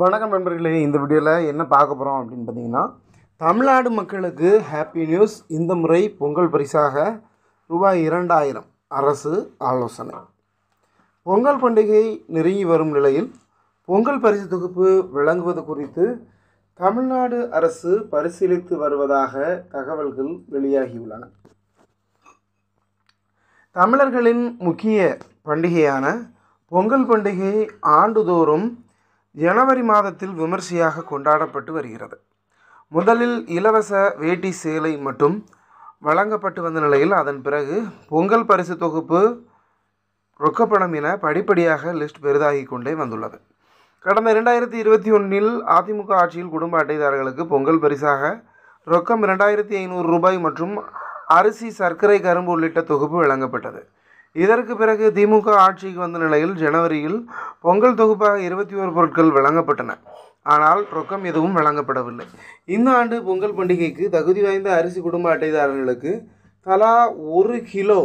வணக்கம் நண்பர்களே இந்த வீடியோவில் என்ன பார்க்க போகிறோம் அப்படின்னு பார்த்தீங்கன்னா தமிழ்நாடு மக்களுக்கு ஹாப்பி நியூஸ் இந்த முறை பொங்கல் பரிசாக ரூபாய் இரண்டாயிரம் அரசு ஆலோசனை பொங்கல் பண்டிகை நெருங்கி வரும் நிலையில் பொங்கல் பரிசு தொகுப்பு வழங்குவது குறித்து தமிழ்நாடு அரசு பரிசீலித்து வருவதாக தகவல்கள் வெளியாகியுள்ளன தமிழர்களின் முக்கிய பண்டிகையான பொங்கல் பண்டிகை ஆண்டுதோறும் ஜனவரி மாதத்தில் விமர்சையாக கொண்டாடப்பட்டு வருகிறது முதலில் இலவச வேட்டி சேலை மட்டும் வழங்கப்பட்டு வந்த நிலையில் அதன் பிறகு பொங்கல் பரிசு தொகுப்பு ரொக்கப்பணம் என படிப்படியாக லிஸ்ட் பெரிதாகி கொண்டே வந்துள்ளது கடந்த இரண்டாயிரத்தி இருபத்தி ஒன்றில் அதிமுக ஆட்சியில் குடும்ப அட்டைதாரர்களுக்கு பொங்கல் பரிசாக ரொக்கம் இரண்டாயிரத்தி ஐநூறு ரூபாய் மற்றும் அரிசி சர்க்கரை கரும்பு உள்ளிட்ட தொகுப்பு வழங்கப்பட்டது இதற்கு பிறகு திமுக ஆட்சிக்கு வந்த நிலையில் ஜனவரியில் பொங்கல் தொகுப்பாக இருபத்தி ஓரு பொருட்கள் வழங்கப்பட்டன ஆனால் ரொக்கம் எதுவும் வழங்கப்படவில்லை இந்த ஆண்டு பொங்கல் பண்டிகைக்கு தகுதி வாய்ந்த அரிசி குடும்ப அட்டைதாரர்களுக்கு தலா ஒரு கிலோ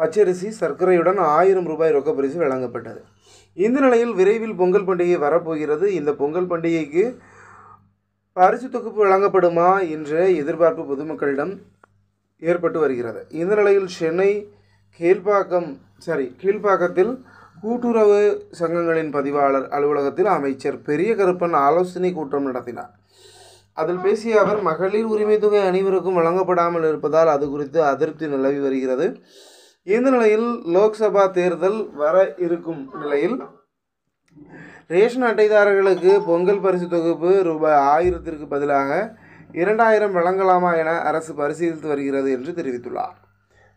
பச்சரிசி சர்க்கரையுடன் ஆயிரம் ரூபாய் ரொக்க பரிசு வழங்கப்பட்டது இந்த நிலையில் விரைவில் பொங்கல் பண்டிகை வரப்போகிறது இந்த பொங்கல் பண்டிகைக்கு பரிசு தொகுப்பு வழங்கப்படுமா என்ற எதிர்பார்ப்பு பொதுமக்களிடம் ஏற்பட்டு வருகிறது இந்த நிலையில் சென்னை கீழ்ப்பாக்கம் சரி கீழ்ப்பாக்கத்தில் கூட்டுறவு சங்கங்களின் பதிவாளர் அலுவலகத்தில் அமைச்சர் பெரிய கருப்பன் ஆலோசனை கூட்டம் நடத்தினார் அதில் பேசிய அவர் மகளிர் உரிமை தொகை அனைவருக்கும் வழங்கப்படாமல் இருப்பதால் அது குறித்து அதிருப்தி நிலவி வருகிறது இந்த நிலையில் லோக்சபா தேர்தல் வர இருக்கும் நிலையில் ரேஷன் அட்டைதாரர்களுக்கு பொங்கல் பரிசு தொகுப்பு ரூபாய் ஆயிரத்திற்கு பதிலாக இரண்டாயிரம் வழங்கலாமா என அரசு பரிசீலித்து வருகிறது என்று தெரிவித்துள்ளார்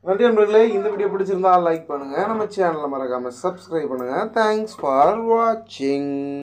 நன்றி நண்பர்களே இந்த வீடியோ பிடிச்சிருந்தா லைக் பண்ணுங்கள் நம்ம சேனலில் மறக்காமல் சப்ஸ்கிரைப் பண்ணுங்கள் தேங்க்ஸ் ஃபார் வாட்சிங்